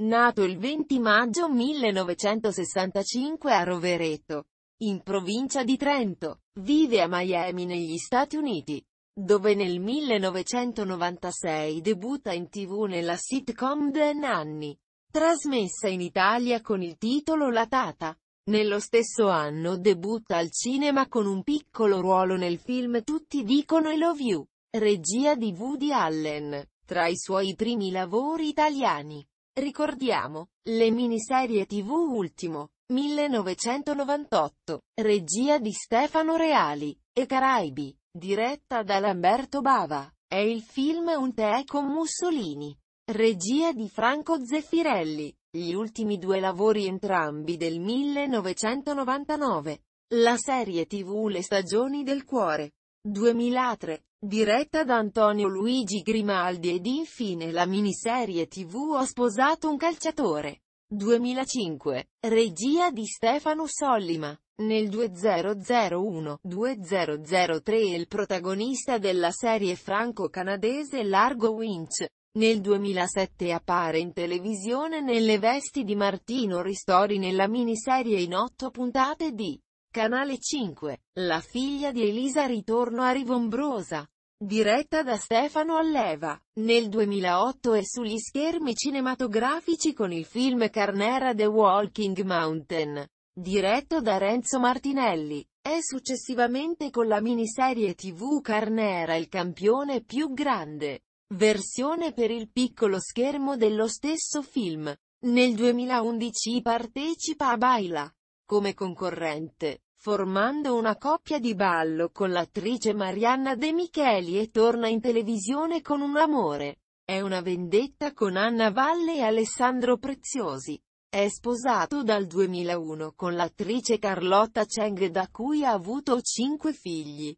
Nato il 20 maggio 1965 a Rovereto, in provincia di Trento, vive a Miami negli Stati Uniti, dove nel 1996 debutta in tv nella sitcom The Nanny, trasmessa in Italia con il titolo La Tata. Nello stesso anno debutta al cinema con un piccolo ruolo nel film Tutti dicono I love you, regia di Woody Allen, tra i suoi primi lavori italiani. Ricordiamo, le miniserie TV Ultimo, 1998, regia di Stefano Reali, e Caraibi, diretta da Lamberto Bava, è il film Un tè con Mussolini, regia di Franco Zeffirelli, gli ultimi due lavori entrambi del 1999. La serie TV Le stagioni del cuore, 2003, diretta da Antonio Luigi Grimaldi ed infine la miniserie tv Ho sposato un calciatore. 2005, regia di Stefano Sollima. Nel 2001-2003 è il protagonista della serie franco-canadese Largo Winch. Nel 2007 appare in televisione nelle vesti di Martino Ristori nella miniserie in otto puntate di Canale 5. La figlia di Elisa ritorno a Rivombrosa. Diretta da Stefano Alleva, nel 2008 è sugli schermi cinematografici con il film Carnera The Walking Mountain, diretto da Renzo Martinelli. È successivamente con la miniserie tv Carnera il campione più grande, versione per il piccolo schermo dello stesso film. Nel 2011 partecipa a Baila come concorrente, formando una coppia di ballo con l'attrice Marianna De Micheli e torna in televisione con Un amore. È una vendetta con Anna Valle e Alessandro Preziosi. È sposato dal 2001 con l'attrice Carlotta Cheng da cui ha avuto cinque figli.